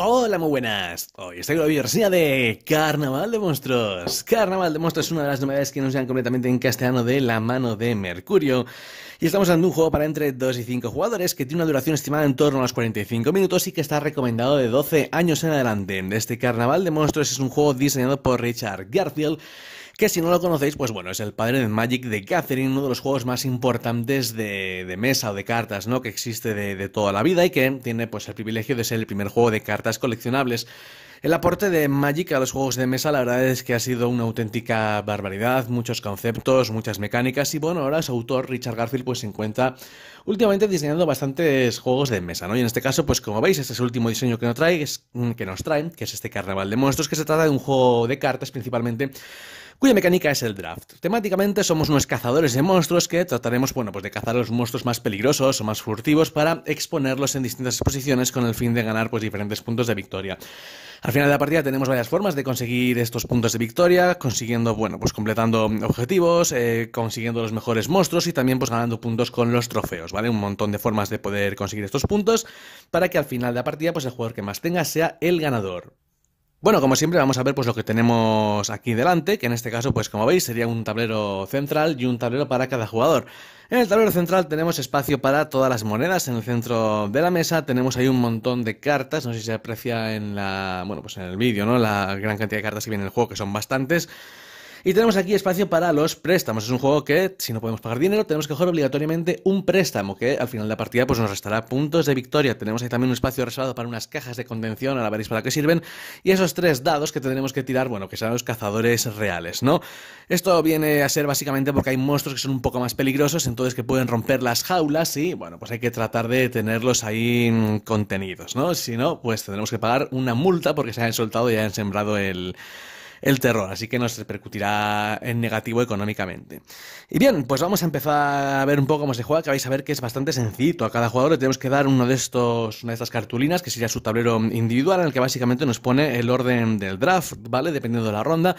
Hola, muy buenas. Hoy estoy con la de Carnaval de Monstruos. Carnaval de Monstruos es una de las novedades que nos llegan completamente en castellano de la mano de Mercurio. Y estamos de un juego para entre 2 y 5 jugadores que tiene una duración estimada en torno a los 45 minutos y que está recomendado de 12 años en adelante. Este Carnaval de Monstruos es un juego diseñado por Richard Garfield que si no lo conocéis, pues bueno, es el padre de Magic de Catherine, uno de los juegos más importantes de, mesa o de cartas, ¿no? Que existe de, toda la vida y que tiene pues el privilegio de ser el primer juego de cartas coleccionables. El aporte de Magic a los juegos de mesa la verdad es que ha sido una auténtica barbaridad, muchos conceptos, muchas mecánicas y bueno, ahora su autor Richard Garfield pues se encuentra últimamente diseñando bastantes juegos de mesa, ¿no? Y en este caso pues como veis este es el último diseño que nos trae, que nos traen, que es este Carnaval de Monstruos, que se trata de un juego de cartas principalmente cuya mecánica es el draft. Temáticamente somos unos cazadores de monstruos que trataremos, bueno, pues de cazar los monstruos más peligrosos o más furtivos para exponerlos en distintas exposiciones con el fin de ganar pues diferentes puntos de victoria. Al final de la partida tenemos varias formas de conseguir estos puntos de victoria, consiguiendo, bueno, pues completando objetivos, eh, consiguiendo los mejores monstruos y también pues ganando puntos con los trofeos, ¿vale? Un montón de formas de poder conseguir estos puntos para que al final de la partida pues el jugador que más tenga sea el ganador. Bueno, como siempre vamos a ver pues lo que tenemos aquí delante, que en este caso pues como veis sería un tablero central y un tablero para cada jugador. En el tablero central tenemos espacio para todas las monedas, en el centro de la mesa tenemos ahí un montón de cartas, no sé si se aprecia en la, bueno, pues en el vídeo, ¿no? La gran cantidad de cartas que viene en el juego, que son bastantes. Y tenemos aquí espacio para los préstamos. Es un juego que, si no podemos pagar dinero, tenemos que jugar obligatoriamente un préstamo, que al final de la partida pues, nos restará puntos de victoria. Tenemos ahí también un espacio reservado para unas cajas de contención, la veréis para qué sirven. Y esos tres dados que tenemos que tirar, bueno, que serán los cazadores reales, ¿no? Esto viene a ser básicamente porque hay monstruos que son un poco más peligrosos, entonces que pueden romper las jaulas y, bueno, pues hay que tratar de tenerlos ahí mm, contenidos, ¿no? Si no, pues tendremos que pagar una multa porque se han soltado y han sembrado el el terror, así que nos repercutirá en negativo económicamente. Y bien, pues vamos a empezar a ver un poco cómo se juega, que vais a ver que es bastante sencillo. A cada jugador le tenemos que dar uno de estos, una de estas cartulinas, que sería su tablero individual, en el que básicamente nos pone el orden del draft, ¿vale? Dependiendo de la ronda.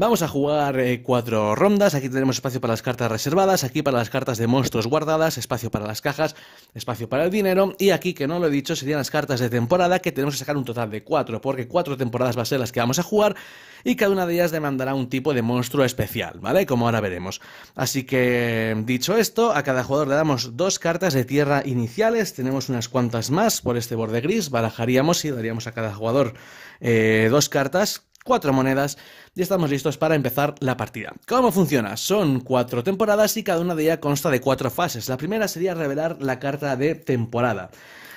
Vamos a jugar eh, cuatro rondas. Aquí tenemos espacio para las cartas reservadas, aquí para las cartas de monstruos guardadas, espacio para las cajas, espacio para el dinero. Y aquí, que no lo he dicho, serían las cartas de temporada que tenemos que sacar un total de cuatro, porque cuatro temporadas va a ser las que vamos a jugar y cada una de ellas demandará un tipo de monstruo especial, ¿vale? Como ahora veremos. Así que, dicho esto, a cada jugador le damos dos cartas de tierra iniciales. Tenemos unas cuantas más por este borde gris. Barajaríamos y daríamos a cada jugador eh, dos cartas cuatro monedas y estamos listos para empezar la partida. ¿Cómo funciona? Son cuatro temporadas y cada una de ellas consta de cuatro fases. La primera sería revelar la carta de temporada.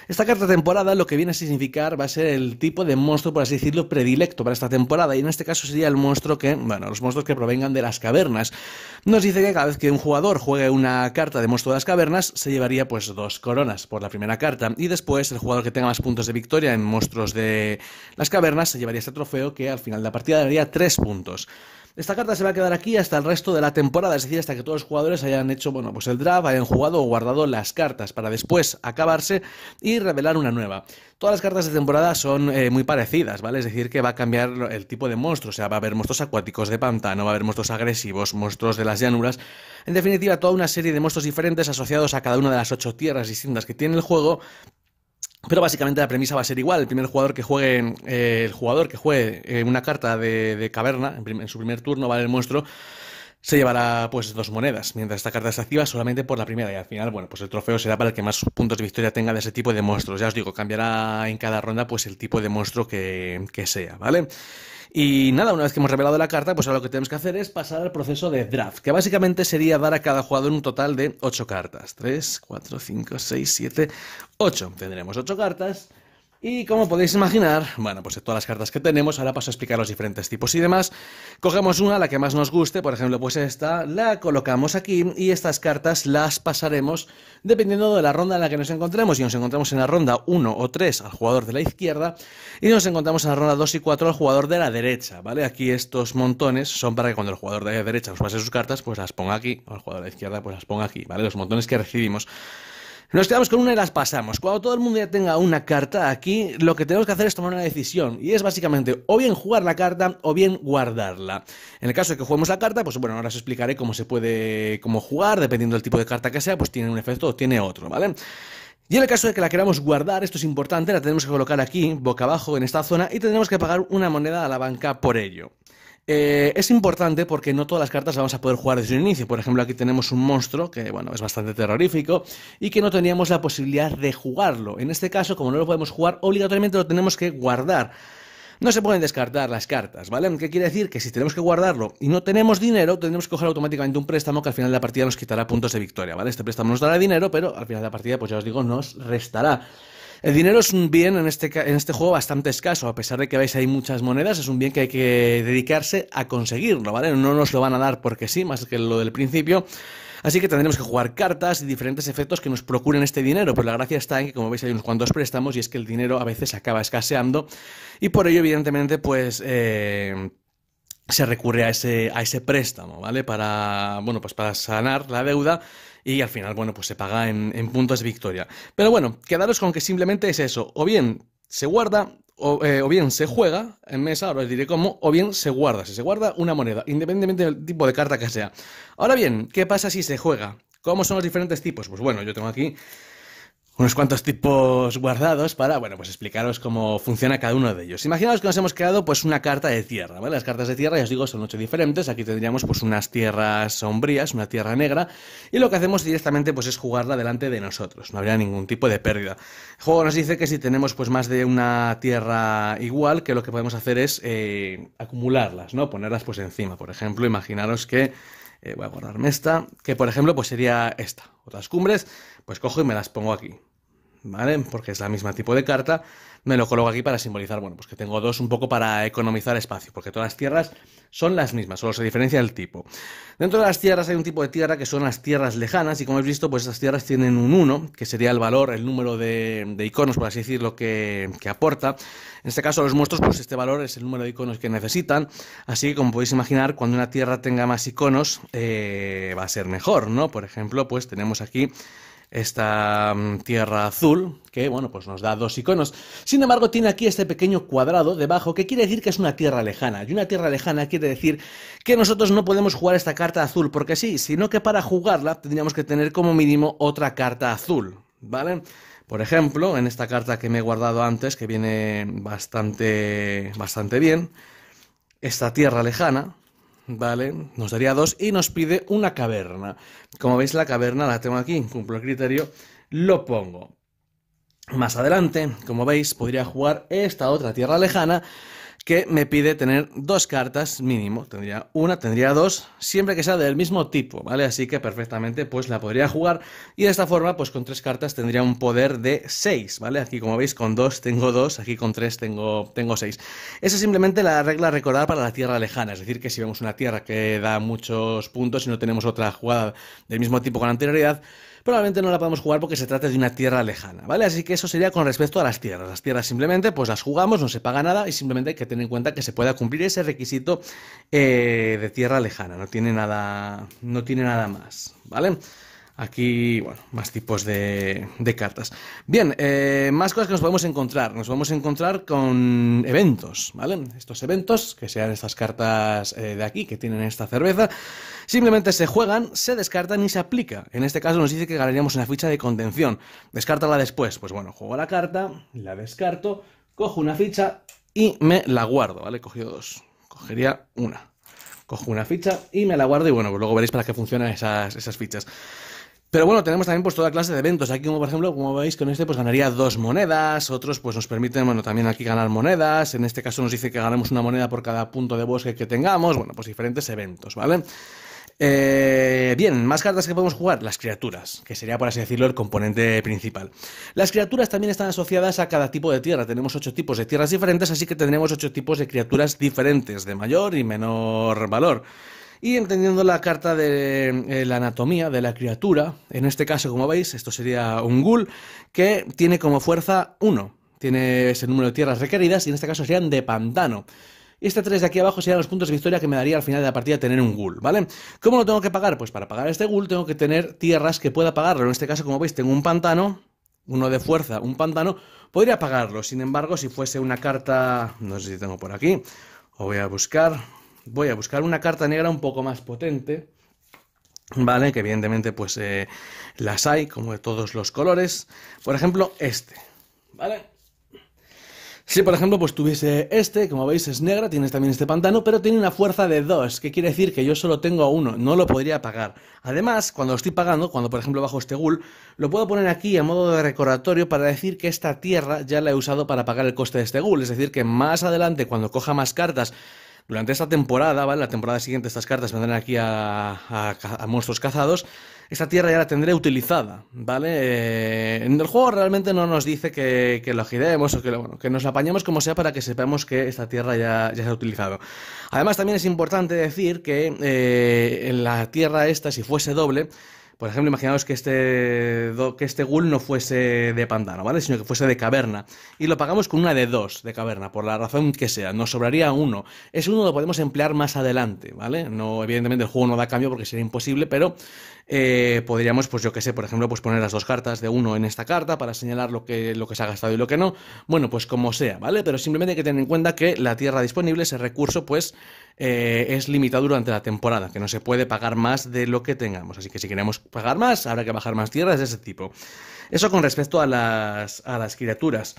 Esta carta temporada lo que viene a significar va a ser el tipo de monstruo, por así decirlo, predilecto para esta temporada. Y en este caso sería el monstruo que, bueno, los monstruos que provengan de las cavernas. Nos dice que cada vez que un jugador juegue una carta de monstruo de las cavernas, se llevaría pues dos coronas por la primera carta. Y después el jugador que tenga más puntos de victoria en monstruos de las cavernas se llevaría este trofeo que al final de la partida daría tres puntos. Esta carta se va a quedar aquí hasta el resto de la temporada, es decir, hasta que todos los jugadores hayan hecho, bueno, pues el draft, hayan jugado o guardado las cartas para después acabarse y revelar una nueva. Todas las cartas de temporada son eh, muy parecidas, ¿vale? Es decir, que va a cambiar el tipo de monstruo, o sea, va a haber monstruos acuáticos de pantano, va a haber monstruos agresivos, monstruos de las llanuras, en definitiva, toda una serie de monstruos diferentes asociados a cada una de las ocho tierras distintas que tiene el juego, pero básicamente la premisa va a ser igual. El primer jugador que juegue, eh, el jugador que juegue eh, una carta de, caverna en, su primer turno, vale, el monstruo, se llevará pues dos monedas, mientras esta carta se activa solamente por la primera. Y al final, bueno, pues el trofeo será para el que más puntos de victoria tenga de ese tipo de monstruos. Ya os digo, cambiará en cada ronda pues el tipo de monstruo que, que sea, ¿vale? Y nada, una vez que hemos revelado la carta, pues ahora lo que tenemos que hacer es pasar al proceso de draft, que básicamente sería dar a cada jugador un total de 8 cartas. 3, 4, 5, 6, 7, 8. Tendremos 8 cartas y como podéis imaginar, bueno, pues de todas las cartas que tenemos, ahora paso a explicar los diferentes tipos y demás. Cogemos una, la que más nos guste, por ejemplo, pues esta, la colocamos aquí y estas cartas las pasaremos dependiendo de la ronda en la que nos encontremos. Si nos encontramos en la ronda 1 o 3 al jugador de la izquierda y nos encontramos en la ronda 2 y 4 al jugador de la derecha, ¿vale? Aquí estos montones son para que cuando el jugador de la derecha nos pase sus cartas, pues las ponga aquí, o el jugador de la izquierda, pues las ponga aquí, ¿vale? Los montones que recibimos. Nos quedamos con una y las pasamos. Cuando todo el mundo ya tenga una carta aquí, lo que tenemos que hacer es tomar una decisión. Y es básicamente o bien jugar la carta o bien guardarla. En el caso de que juguemos la carta, pues bueno, ahora os explicaré cómo se puede jugar, dependiendo del tipo de carta que sea, pues tiene un efecto o tiene otro, ¿vale? Y en el caso de que la queramos guardar, esto es importante, la tenemos que colocar aquí, boca abajo, en esta zona, y tendremos que pagar una moneda a la banca por ello. Eh, es importante porque no todas las cartas vamos a poder jugar desde un inicio. Por ejemplo, aquí tenemos un monstruo que bueno, es bastante terrorífico y que no teníamos la posibilidad de jugarlo. En este caso, como no lo podemos jugar, obligatoriamente lo tenemos que guardar. No se pueden descartar las cartas, ¿vale? ¿Qué quiere decir? Que si tenemos que guardarlo y no tenemos dinero, tendremos que coger automáticamente un préstamo que al final de la partida nos quitará puntos de victoria, ¿vale? Este préstamo nos dará dinero, pero al final de la partida, pues ya os digo, nos restará. El dinero es un bien en este, en este juego bastante escaso, a pesar de que veis hay muchas monedas, es un bien que hay que dedicarse a conseguirlo, ¿vale? No nos lo van a dar porque sí, más que lo del principio. Así que tendremos que jugar cartas y diferentes efectos que nos procuren este dinero, pero la gracia está en que, como veis, hay unos cuantos préstamos y es que el dinero a veces acaba escaseando y por ello, evidentemente, pues... Eh, se recurre a ese, a ese préstamo, ¿vale? Para, bueno, pues para sanar la deuda y al final, bueno, pues se paga en, puntos de victoria. Pero bueno, quedaros con que simplemente es eso, o bien se guarda o, eh, o, bien se juega en mesa, ahora os diré cómo, o bien se guarda. Si se guarda una moneda, independientemente del tipo de carta que sea. Ahora bien, ¿qué pasa si se juega? ¿Cómo son los diferentes tipos? Pues bueno, yo tengo aquí unos cuantos tipos guardados para, bueno, pues explicaros cómo funciona cada uno de ellos. Imaginaos que nos hemos creado pues una carta de tierra, ¿vale? Las cartas de tierra, ya os digo, son ocho diferentes. Aquí tendríamos pues unas tierras sombrías, una tierra negra, y lo que hacemos directamente pues es jugarla delante de nosotros. No habría ningún tipo de pérdida. El juego nos dice que si tenemos pues más de una tierra igual, que lo que podemos hacer es eh, acumularlas, ¿no? Ponerlas pues encima. Por ejemplo, imaginaros que, eh, voy a guardarme esta, que por ejemplo pues sería esta, otras cumbres, pues cojo y me las pongo aquí. ¿Vale? Porque es la misma tipo de carta. Me lo coloco aquí para simbolizar, bueno, pues que tengo dos un poco para economizar espacio, porque todas las tierras son las mismas, solo se diferencia el tipo. Dentro de las tierras hay un tipo de tierra que son las tierras lejanas, y como habéis visto, pues esas tierras tienen un 1, que sería el valor, el número de, iconos, por así decirlo, que, que aporta. En este caso, los monstruos, pues este valor es el número de iconos que necesitan, así que como podéis imaginar, cuando una tierra tenga más iconos, eh, va a ser mejor, ¿no? Por ejemplo, pues tenemos aquí esta mm, tierra azul, que bueno, pues nos da dos iconos. Sin embargo, tiene aquí este pequeño cuadrado debajo, que quiere decir que es una tierra lejana. Y una tierra lejana quiere decir que nosotros no podemos jugar esta carta azul, porque sí, sino que para jugarla tendríamos que tener como mínimo otra carta azul, ¿vale? Por ejemplo, en esta carta que me he guardado antes, que viene bastante, bastante bien, esta tierra lejana, Vale, nos daría dos y nos pide una caverna. Como veis, la caverna la tengo aquí, cumplo el criterio, lo pongo. Más adelante, como veis, podría jugar esta otra tierra lejana que me pide tener dos cartas mínimo. Tendría una, tendría dos, siempre que sea del mismo tipo, ¿vale? Así que perfectamente pues la podría jugar y de esta forma pues con tres cartas tendría un poder de seis, ¿vale? Aquí como veis con dos tengo dos, aquí con tres tengo, tengo seis. Esa es simplemente la regla recordada para la tierra lejana, es decir que si vemos una tierra que da muchos puntos y no tenemos otra jugada del mismo tipo con anterioridad, probablemente no la podemos jugar porque se trata de una tierra lejana, ¿vale? Así que eso sería con respecto a las tierras. Las tierras simplemente, pues las jugamos, no se paga nada y simplemente hay que tener en cuenta que se pueda cumplir ese requisito eh, de tierra lejana, no tiene nada, no tiene nada más, ¿vale? Aquí, bueno, más tipos de, cartas. Bien, eh, más cosas que nos podemos encontrar. Nos podemos encontrar con eventos, ¿vale? Estos eventos, que sean estas cartas eh, de aquí, que tienen esta cerveza, simplemente se juegan, se descartan y se aplica. En este caso nos dice que ganaríamos una ficha de contención. Descártala después. Pues bueno, juego la carta, la descarto, cojo una ficha y me la guardo, ¿vale? Cogió dos. Cogería una. Cojo una ficha y me la guardo y bueno, pues luego veréis para qué funcionan esas, esas fichas. Pero bueno, tenemos también pues toda clase de eventos. Aquí, como por ejemplo, como veis con este, pues ganaría dos monedas. Otros pues nos permiten, bueno, también aquí ganar monedas. En este caso nos dice que ganamos una moneda por cada punto de bosque que tengamos. Bueno, pues diferentes eventos, ¿vale? Eh, bien, más cartas que podemos jugar, las criaturas, que sería por así decirlo el componente principal. Las criaturas también están asociadas a cada tipo de tierra, tenemos ocho tipos de tierras diferentes, así que tendremos ocho tipos de criaturas diferentes, de mayor y menor valor y entendiendo la carta de eh, la anatomía de la criatura, en este caso, como veis, esto sería un ghoul que tiene como fuerza 1, tiene ese número de tierras requeridas y en este caso serían de pantano. Y este 3 de aquí abajo serían los puntos de victoria que me daría al final de la partida tener un ghoul, ¿vale? ¿Cómo lo tengo que pagar? Pues para pagar este ghoul tengo que tener tierras que pueda pagarlo. En este caso, como veis, tengo un pantano, uno de fuerza, un pantano, podría pagarlo. Sin embargo, si fuese una carta, no sé si tengo por aquí, o voy a buscar, voy a buscar una carta negra un poco más potente, ¿vale? Que evidentemente pues eh, las hay, como de todos los colores. Por ejemplo, este, ¿vale? Si por ejemplo pues tuviese este, como veis es negra, tienes también este pantano, pero tiene una fuerza de 2, que quiere decir que yo solo tengo a uno, no lo podría pagar. Además, cuando lo estoy pagando, cuando por ejemplo bajo este ghoul, lo puedo poner aquí a modo de recordatorio para decir que esta tierra ya la he usado para pagar el coste de este ghoul, es decir que más adelante cuando coja más cartas durante esta temporada, ¿vale? La temporada siguiente estas cartas vendrán aquí a, monstruos cazados. Esta tierra ya la tendré utilizada, ¿vale? en eh, el juego realmente no nos dice que, lo la giremos o que, que nos la apañemos como sea para que sepamos que esta tierra ya, se ha utilizado. Además también es importante decir que eh, en la tierra esta, si fuese doble, por ejemplo, imaginaos que este, que este ghoul no fuese de pantano, ¿vale? Sino que fuese de caverna. Y lo pagamos con una de dos de caverna, por la razón que sea. Nos sobraría uno. Ese uno lo podemos emplear más adelante, ¿vale? No, evidentemente el juego no da cambio porque sería imposible, pero eh, podríamos, pues yo que sé, por ejemplo, pues poner las dos cartas de uno en esta carta para señalar lo que, lo que se ha gastado y lo que no. Bueno, pues como sea, ¿vale? Pero simplemente hay que tener en cuenta que la tierra disponible, ese recurso, pues eh, es limitado durante la temporada, que no se puede pagar más de lo que tengamos. Así que si queremos pagar más, habrá que bajar más tierras de ese tipo. Eso con respecto a las, a las criaturas.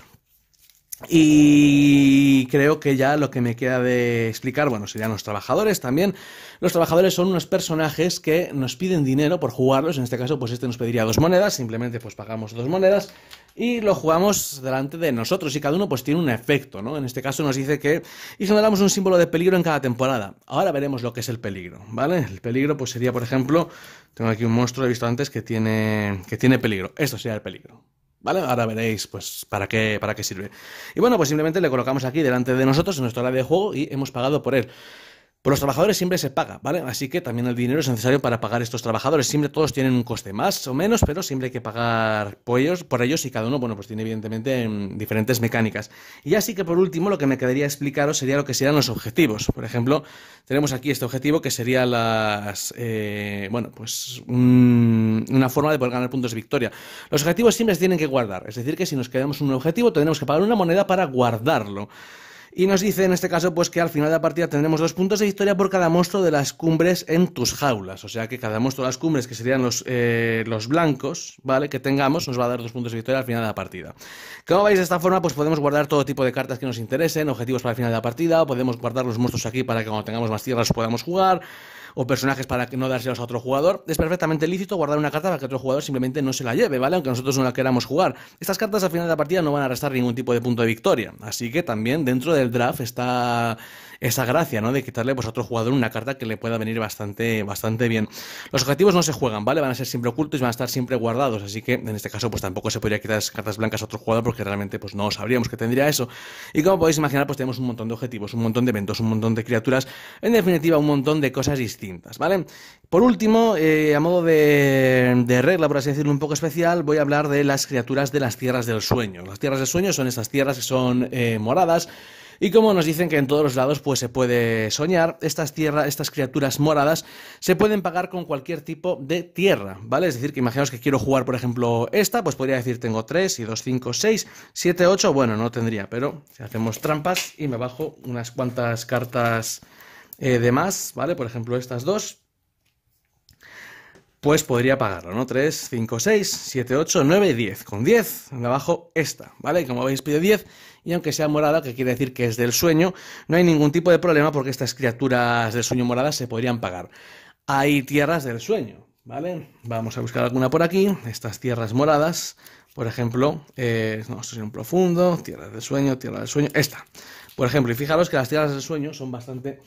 Y creo que ya lo que me queda de explicar, bueno, serían los trabajadores también. Los trabajadores son unos personajes que nos piden dinero por jugarlos. En este caso, pues este nos pediría dos monedas, simplemente pues pagamos dos monedas y lo jugamos delante de nosotros y cada uno pues tiene un efecto, ¿no? En este caso nos dice que y generamos un símbolo de peligro en cada temporada. Ahora veremos lo que es el peligro, ¿vale? El peligro pues sería, por ejemplo, tengo aquí un monstruo, he visto antes que tiene que tiene peligro. Esto sería el peligro. ¿Vale? Ahora veréis, pues, para qué, para qué sirve. Y bueno, pues simplemente le colocamos aquí delante de nosotros en nuestro área de juego y hemos pagado por él. Por los trabajadores siempre se paga, ¿vale? Así que también el dinero es necesario para pagar estos trabajadores. Siempre todos tienen un coste más o menos, pero siempre hay que pagar por ellos, por ellos y cada uno, bueno, pues tiene evidentemente em, diferentes mecánicas. Y así que por último, lo que me quedaría explicaros sería lo que serían los objetivos. Por ejemplo, tenemos aquí este objetivo que sería las, eh, bueno, pues una forma de poder ganar puntos de victoria. Los objetivos siempre se tienen que guardar, es decir, que si nos quedamos un objetivo, tenemos que pagar una moneda para guardarlo. Y nos dice en este caso pues que al final de la partida tendremos dos puntos de victoria por cada monstruo de las cumbres en tus jaulas. O sea que cada monstruo de las cumbres, que serían los, eh, los blancos, ¿vale? Que tengamos, nos va a dar dos puntos de victoria al final de la partida. Como veis, de esta forma pues podemos guardar todo tipo de cartas que nos interesen, objetivos para el final de la partida, o podemos guardar los monstruos aquí para que cuando tengamos más tierras podamos jugar o personajes para que no dárselos a otro jugador, es perfectamente lícito guardar una carta para que otro jugador simplemente no se la lleve, ¿vale? Aunque nosotros no la queramos jugar. Estas cartas al final de la partida no van a restar ningún tipo de punto de victoria, así que también dentro de draft está esa gracia, ¿no? De quitarle pues, a otro jugador una carta que le pueda venir bastante, bastante bien. Los objetivos no se juegan, ¿vale? Van a ser siempre ocultos y van a estar siempre guardados, así que en este caso pues tampoco se podría quitar cartas blancas a otro jugador porque realmente pues no sabríamos que tendría eso. Y como podéis imaginar pues tenemos un montón de objetivos, un montón de eventos, un montón de criaturas, en definitiva un montón de cosas distintas, ¿vale? Por último, eh, a modo de, regla, por así decirlo, un poco especial, voy a hablar de las criaturas de las tierras del sueño. Las tierras del sueño son estas tierras que son eh, moradas y como nos dicen que en todos los lados pues se puede soñar, estas tierras, estas criaturas moradas, se pueden pagar con cualquier tipo de tierra, ¿vale? Es decir, que imaginaos que quiero jugar, por ejemplo, esta, pues podría decir tengo 3 y 2, 5, 6, 7, 8, bueno, no tendría, pero si hacemos trampas y me bajo unas cuantas cartas eh, de más, ¿vale? Por ejemplo, estas dos, pues podría pagarlo, ¿no? 3, 5, 6, 7, 8, 9, 10. Con 10 me bajo esta, ¿vale? Como veis, pide 10 y aunque sea morada, que quiere decir que es del sueño, no hay ningún tipo de problema porque estas criaturas del sueño morada se podrían pagar. Hay tierras del sueño, ¿vale? Vamos a buscar alguna por aquí, estas tierras moradas, por ejemplo, eh, no, esto un profundo, tierras del sueño, tierra del sueño, esta. Por ejemplo, y fijaros que las tierras del sueño son bastante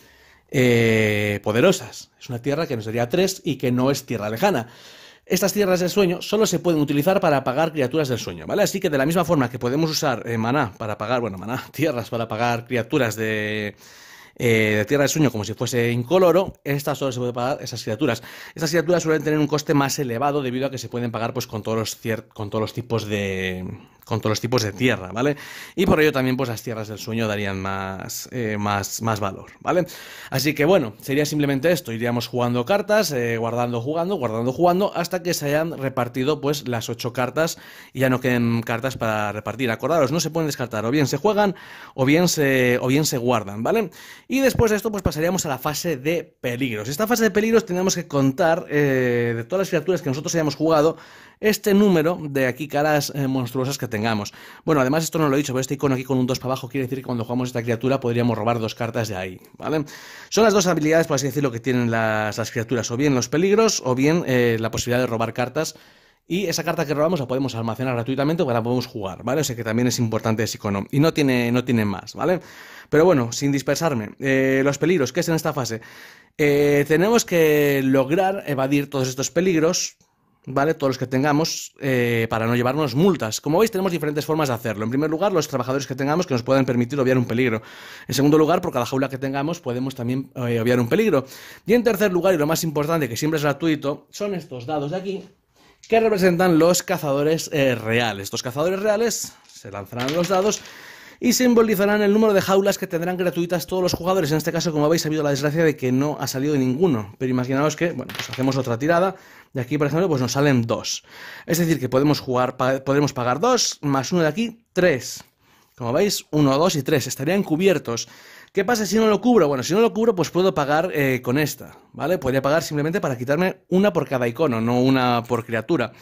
eh, poderosas. Es una tierra que nos daría tres y que no es tierra lejana. Estas tierras del sueño solo se pueden utilizar para pagar criaturas del sueño, ¿vale? Así que de la misma forma que podemos usar eh, maná para pagar, bueno, maná, tierras para pagar criaturas de, eh, de Tierra del Sueño como si fuese incoloro, estas solo se pueden pagar esas criaturas. Estas criaturas suelen tener un coste más elevado debido a que se pueden pagar pues, con todos los tipos de, con todos los tipos de tierra, ¿vale? Y por ello también pues las tierras del sueño darían más, eh, más, más valor, ¿vale? Así que bueno, sería simplemente esto, iríamos jugando cartas, eh, guardando, jugando, guardando, jugando, hasta que se hayan repartido pues las ocho cartas y ya no queden cartas para repartir. Acordaros, no se pueden descartar, o bien se juegan o bien se, o bien se guardan, ¿vale? Y después de esto pues pasaríamos a la fase de peligros. Esta fase de peligros tenemos que contar eh, de todas las criaturas que nosotros hayamos jugado, este número de aquí caras eh, monstruosas que tengamos. Bueno, además esto no lo he dicho, pero este icono aquí con un 2 para abajo quiere decir que cuando jugamos esta criatura podríamos robar dos cartas de ahí, ¿vale? Son las dos habilidades, por así decirlo, que tienen las, criaturas, o bien los peligros o bien eh, la posibilidad de robar cartas. Y esa carta que robamos la podemos almacenar gratuitamente o la podemos jugar, ¿vale? O sea que también es importante ese icono. Y no tiene, no tiene más, ¿vale? Pero bueno, sin dispersarme. Eh, los peligros, ¿qué es en esta fase? tenemos que lograr evadir todos estos peligros ¿vale? Todos los que tengamos eh, para no llevarnos multas. Como veis, tenemos diferentes formas de hacerlo. En primer lugar, los trabajadores que tengamos que nos puedan permitir obviar un peligro. En segundo lugar, por cada jaula que tengamos podemos también eh, obviar un peligro. Y en tercer lugar, y lo más importante, que siempre es gratuito, son estos dados de aquí que representan los cazadores eh, reales. Estos cazadores reales se lanzarán los dados y simbolizarán el número de jaulas que tendrán gratuitas todos los jugadores. En este caso, como habéis sabido, la desgracia de que no ha salido ninguno. Pero imaginaos que, bueno, pues hacemos otra tirada y aquí, por ejemplo, pues nos salen dos. Es decir, que podemos jugar, podremos pagar dos, más uno de aquí, tres. Como veis, uno, dos y tres estarían cubiertos. ¿Qué pasa si no lo cubro? Bueno, si no lo cubro, pues puedo pagar eh, con esta, ¿vale? Podría pagar simplemente para quitarme una por cada icono, no una por criatura.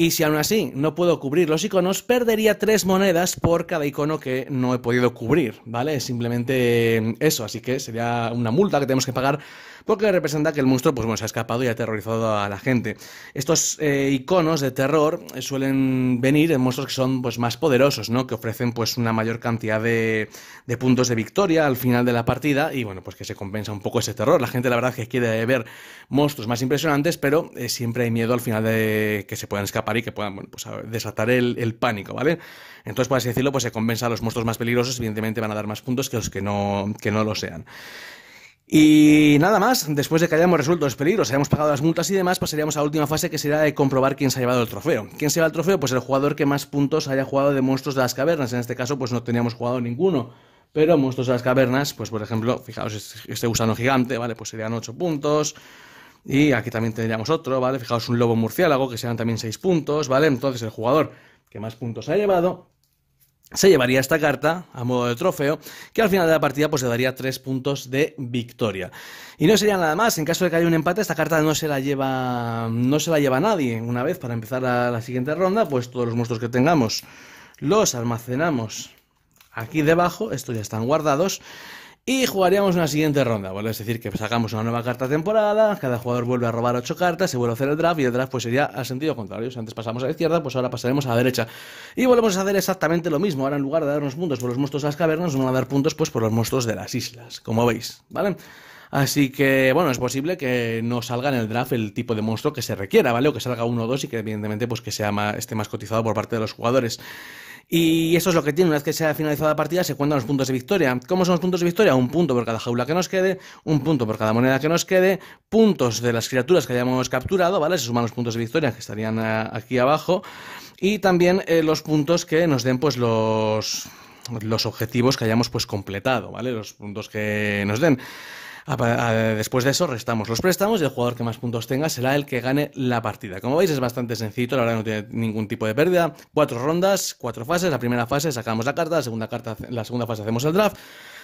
Y si aún así no puedo cubrir los iconos, perdería tres monedas por cada icono que no he podido cubrir, ¿vale? Simplemente eh, eso, así que sería una multa que tenemos que pagar porque representa que el monstruo pues, bueno, se ha escapado y ha aterrorizado a la gente. Estos eh, iconos de terror eh, suelen venir en monstruos que son pues, más poderosos, ¿no? Que ofrecen pues, una mayor cantidad de, puntos de victoria al final de la partida y bueno, pues que se compensa un poco ese terror. La gente la verdad es que quiere ver monstruos más impresionantes, pero siempre hay miedo al final de que se puedan escapar y que puedan bueno, pues, desatar el, pánico, ¿vale? Entonces, por así decirlo, pues se compensa a los monstruos más peligrosos, evidentemente van a dar más puntos que los que no, que no lo sean. Y nada más, después de que hayamos resuelto los peligros, hayamos pagado las multas y demás, pasaríamos pues, a la última fase que será de comprobar quién se ha llevado el trofeo. ¿Quién se lleva el trofeo? Pues el jugador que más puntos haya jugado de monstruos de las cavernas. En este caso, pues no teníamos jugado ninguno. Pero monstruos de las cavernas, pues por ejemplo, fijaos, este gusano gigante, ¿vale? Pues serían 8 puntos. Y aquí también tendríamos otro, ¿vale? Fijaos un lobo murciélago, que serán también 6 puntos, ¿vale? Entonces el jugador que más puntos ha llevado se llevaría esta carta a modo de trofeo, que al final de la partida pues le daría 3 puntos de victoria. Y no sería nada más, en caso de que haya un empate, esta carta no se la lleva no se la lleva nadie. Una vez para empezar la, la siguiente ronda, pues todos los monstruos que tengamos los almacenamos aquí debajo, estos ya están guardados y jugaríamos una siguiente ronda, ¿vale? Es decir, que sacamos una nueva carta temporada, cada jugador vuelve a robar 8 cartas, se vuelve a hacer el draft y el draft pues sería al sentido contrario. Si antes pasamos a la izquierda, pues ahora pasaremos a la derecha. Y volvemos a hacer exactamente lo mismo. Ahora en lugar de darnos puntos por los monstruos de las cavernas, nos van a dar puntos pues por los monstruos de las islas, como veis, ¿vale? Así que, bueno, es posible que no salga en el draft el tipo de monstruo que se requiera, ¿vale? O que salga uno o dos y que evidentemente pues que sea esté más cotizado por parte de los jugadores. Y eso es lo que tiene. Una vez que se ha finalizado la partida, se cuentan los puntos de victoria. ¿Cómo son los puntos de victoria? Un punto por cada jaula que nos quede, un punto por cada moneda que nos quede, puntos de las criaturas que hayamos capturado, ¿vale? Se suman los puntos de victoria que estarían eh, aquí abajo. Y también eh, los puntos que nos den, pues, los los objetivos que hayamos pues completado, ¿vale? Los puntos que nos den. Después de eso restamos los préstamos y el jugador que más puntos tenga será el que gane la partida. Como veis es bastante sencillo, la verdad no tiene ningún tipo de pérdida. Cuatro rondas, cuatro fases. La primera fase sacamos la carta, la segunda, carta, la segunda fase hacemos el draft.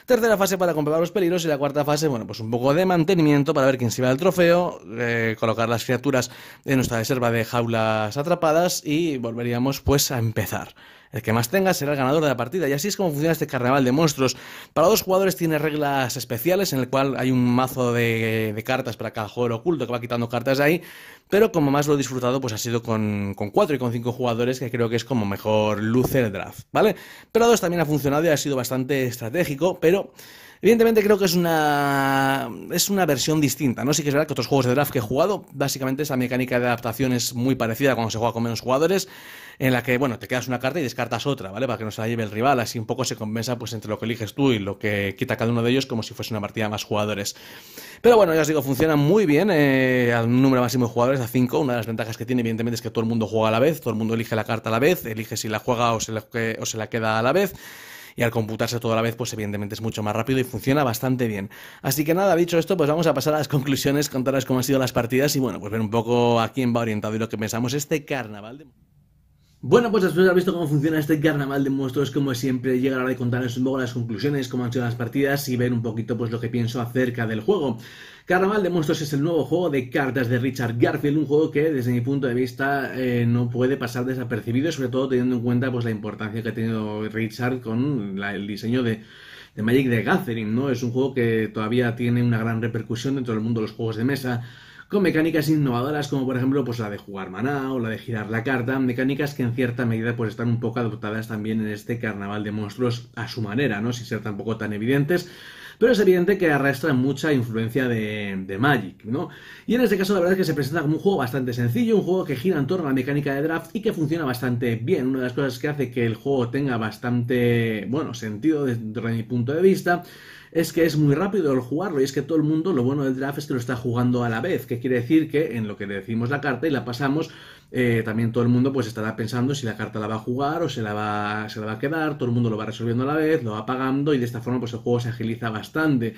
Tercera fase para comprobar los peligros y la cuarta fase, bueno, pues un poco de mantenimiento para ver quién se va el trofeo, eh, colocar las criaturas en nuestra reserva de jaulas atrapadas y volveríamos pues a empezar. El que más tenga será el ganador de la partida. Y así es como funciona este carnaval de monstruos. Para dos jugadores tiene reglas especiales en el cual hay un mazo de, cartas para cada jugador oculto que va quitando cartas ahí. Pero como más lo he disfrutado, pues ha sido con, cuatro y con cinco jugadores, que creo que es como mejor luce el draft, ¿vale? Pero a dos también ha funcionado y ha sido bastante estratégico, pero evidentemente creo que es una, es una versión distinta, ¿no? Sí que es verdad que otros juegos de draft que he jugado, básicamente esa mecánica de adaptación es muy parecida cuando se juega con menos jugadores en la que, bueno, te quedas una carta y descartas otra, ¿vale? Para que no se la lleve el rival, así un poco se compensa pues entre lo que eliges tú y lo que quita cada uno de ellos como si fuese una partida más jugadores. Pero bueno, ya os digo, funciona muy bien eh, al número máximo de jugadores, a 5. Una de las ventajas que tiene, evidentemente, es que todo el mundo juega a la vez, todo el mundo elige la carta a la vez, elige si la juega o se la, queda a la vez y al computarse toda la vez, pues evidentemente es mucho más rápido y funciona bastante bien. Así que nada, dicho esto, pues vamos a pasar a las conclusiones, Contarles cómo han sido las partidas y bueno, pues ver un poco a quién va orientado y lo que pensamos este carnaval de... Bueno, pues después de haber visto cómo funciona este carnaval de monstruos, como siempre, llega la hora de contarles un poco las conclusiones, cómo han sido las partidas y ver un poquito pues lo que pienso acerca del juego. Carnaval de Monstruos es el nuevo juego de cartas de Richard Garfield, un juego que desde mi punto de vista eh, no puede pasar desapercibido, sobre todo teniendo en cuenta pues la importancia que ha tenido Richard con el diseño de, Magic de Gathering, ¿no? Es un juego que todavía tiene una gran repercusión dentro del mundo de los juegos de mesa con mecánicas innovadoras como por ejemplo pues la de jugar maná o la de girar la carta, mecánicas que en cierta medida pues están un poco adoptadas también en este carnaval de monstruos a su manera, ¿no? Sin ser tampoco tan evidentes pero es evidente que arrastra mucha influencia de, Magic, ¿no? Y en este caso la verdad es que se presenta como un juego bastante sencillo, un juego que gira en torno a la mecánica de draft y que funciona bastante bien. Una de las cosas que hace que el juego tenga bastante, bueno, sentido desde mi punto de vista es que es muy rápido el jugarlo y es que todo el mundo, lo bueno del draft es que lo está jugando a la vez, que quiere decir que en lo que le decimos la carta y la pasamos, eh, también todo el mundo pues estará pensando si la carta la va a jugar o se la va, se la va a quedar, todo el mundo lo va resolviendo a la vez, lo va pagando y de esta forma pues el juego se agiliza bastante.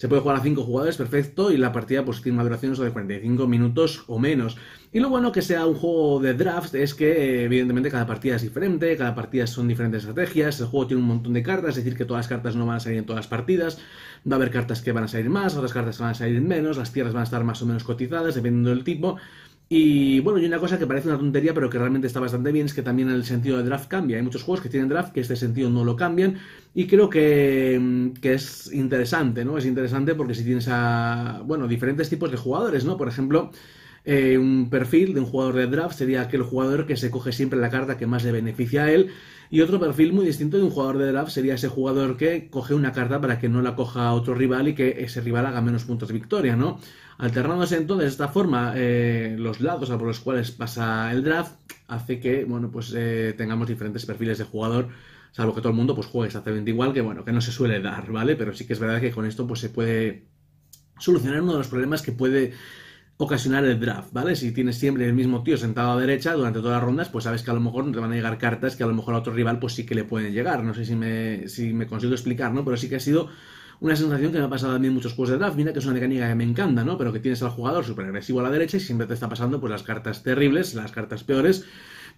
Se puede jugar a 5 jugadores, perfecto, y la partida pues tiene una duración de 45 minutos o menos. Y lo bueno que sea un juego de draft es que eh, evidentemente cada partida es diferente, cada partida son diferentes estrategias, el juego tiene un montón de cartas, es decir, que todas las cartas no van a salir en todas las partidas, va a haber cartas que van a salir más, otras cartas que van a salir menos, las tierras van a estar más o menos cotizadas, dependiendo del tipo. Y bueno, y una cosa que parece una tontería, pero que realmente está bastante bien, es que también el sentido de draft cambia. Hay muchos juegos que tienen draft que este sentido no lo cambian. Y creo que, es interesante, ¿no? Es interesante porque si tienes a, bueno, diferentes tipos de jugadores, ¿no? Por ejemplo, eh, un perfil de un jugador de draft sería aquel jugador que se coge siempre la carta que más le beneficia a él. Y otro perfil muy distinto de un jugador de draft sería ese jugador que coge una carta para que no la coja otro rival y que ese rival haga menos puntos de victoria, ¿no? Alternándose entonces de esta forma eh, los lados a por los cuales pasa el draft, hace que bueno, pues, eh, tengamos diferentes perfiles de jugador, salvo que todo el mundo pues, juegue exactamente igual, que bueno, que no se suele dar, ¿vale? Pero sí que es verdad que con esto pues, se puede solucionar uno de los problemas que puede ocasionar el draft, ¿vale? Si tienes siempre el mismo tío sentado a derecha durante todas las rondas, pues sabes que a lo mejor no te van a llegar cartas que a lo mejor a otro rival pues sí que le pueden llegar. No sé si me, si me consigo explicar, ¿no? Pero sí que ha sido una sensación que me ha pasado a mí en muchos juegos de draft. Mira que es una mecánica que me encanta, ¿no? Pero que tienes al jugador súper agresivo a la derecha y siempre te está pasando pues las cartas terribles, las cartas peores.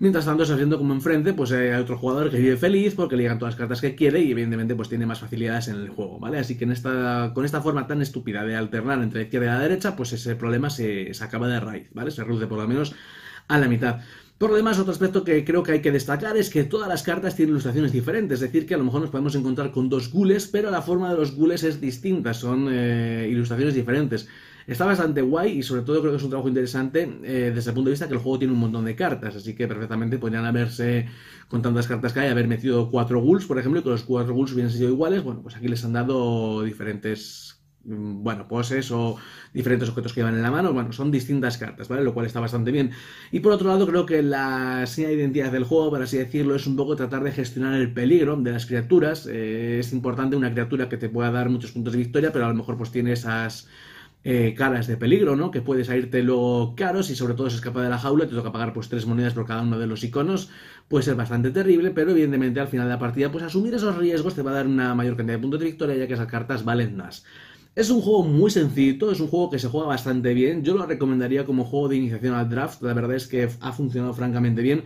Mientras tanto, viendo como enfrente, pues eh, hay otro jugador que vive feliz porque le llegan todas las cartas que quiere y evidentemente pues tiene más facilidades en el juego, ¿vale? Así que en esta, con esta forma tan estúpida de alternar entre la izquierda y la derecha, pues ese problema se, se acaba de raíz, ¿vale? Se reduce por lo menos a la mitad. Por lo demás, otro aspecto que creo que hay que destacar es que todas las cartas tienen ilustraciones diferentes, es decir, que a lo mejor nos podemos encontrar con dos gules, pero la forma de los gules es distinta, son eh, ilustraciones diferentes. Está bastante guay y sobre todo creo que es un trabajo interesante eh, desde el punto de vista que el juego tiene un montón de cartas, así que perfectamente podrían haberse, con tantas cartas que hay, haber metido cuatro ghouls, por ejemplo, y que los cuatro ghouls hubieran sido iguales, bueno, pues aquí les han dado diferentes Mm, bueno, poses o diferentes objetos que van en la mano, bueno, son distintas cartas, ¿vale? Lo cual está bastante bien. Y por otro lado, creo que la señal de identidad del juego, por así decirlo, es un poco tratar de gestionar el peligro de las criaturas. Eh, es importante una criatura que te pueda dar muchos puntos de victoria, pero a lo mejor pues tiene esas... Eh, caras de peligro, ¿no? Que puedes salirte luego caro si sobre todo se escapa de la jaula, y te toca pagar pues tres monedas por cada uno de los iconos, puede ser bastante terrible, pero evidentemente al final de la partida pues asumir esos riesgos te va a dar una mayor cantidad de puntos de victoria ya que esas cartas valen más. Es un juego muy sencillo, es un juego que se juega bastante bien. Yo lo recomendaría como juego de iniciación al draft. La verdad es que ha funcionado francamente bien.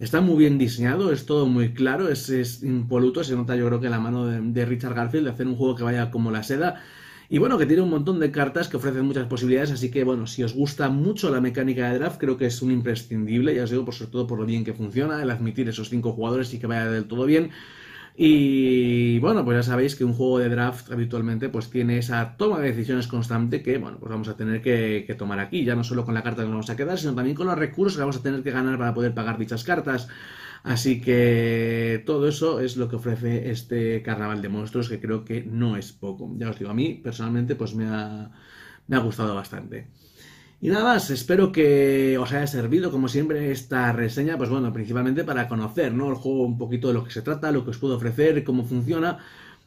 Está muy bien diseñado, es todo muy claro, es, impoluto. Se nota, yo creo que la mano de, de, Richard Garfield de hacer un juego que vaya como la seda. Y bueno, que tiene un montón de cartas que ofrecen muchas posibilidades. Así que bueno, si os gusta mucho la mecánica de draft, creo que es un imprescindible. Ya os digo, por sobre todo por lo bien que funciona, el admitir esos cinco jugadores y que vaya del todo bien. Y bueno, pues ya sabéis que un juego de draft habitualmente pues tiene esa toma de decisiones constante que, bueno, pues vamos a tener que, tomar aquí, ya no solo con la carta que nos vamos a quedar, sino también con los recursos que vamos a tener que ganar para poder pagar dichas cartas. Así que todo eso es lo que ofrece este carnaval de monstruos, que creo que no es poco. Ya os digo, a mí personalmente pues me ha gustado bastante. Y nada más, espero que os haya servido, como siempre, esta reseña, pues bueno, principalmente para conocer, El juego, un poquito de lo que se trata, lo que os puedo ofrecer, cómo funciona.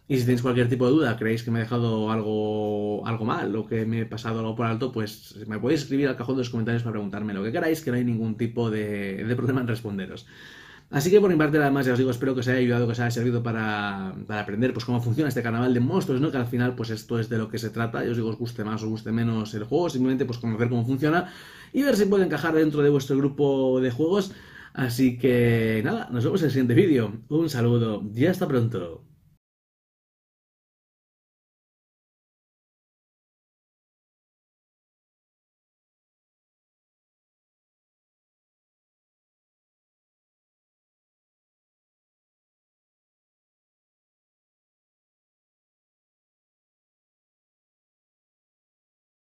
Y si tenéis cualquier tipo de duda, creéis que me he dejado algo, algo mal o que me he pasado algo por alto, pues me podéis escribir al cajón de los comentarios para preguntarme lo que queráis, que no hay ningún tipo de problema en responderos. Así que por mi parte, además, ya os digo, espero que os haya ayudado, que os haya servido para, aprender pues cómo funciona este carnaval de monstruos, ¿no? Que al final, pues esto es de lo que se trata. Yo os digo, os guste más o guste menos el juego, simplemente pues conocer cómo funciona y ver si puede encajar dentro de vuestro grupo de juegos. Así que nada, nos vemos en el siguiente vídeo. Un saludo y hasta pronto.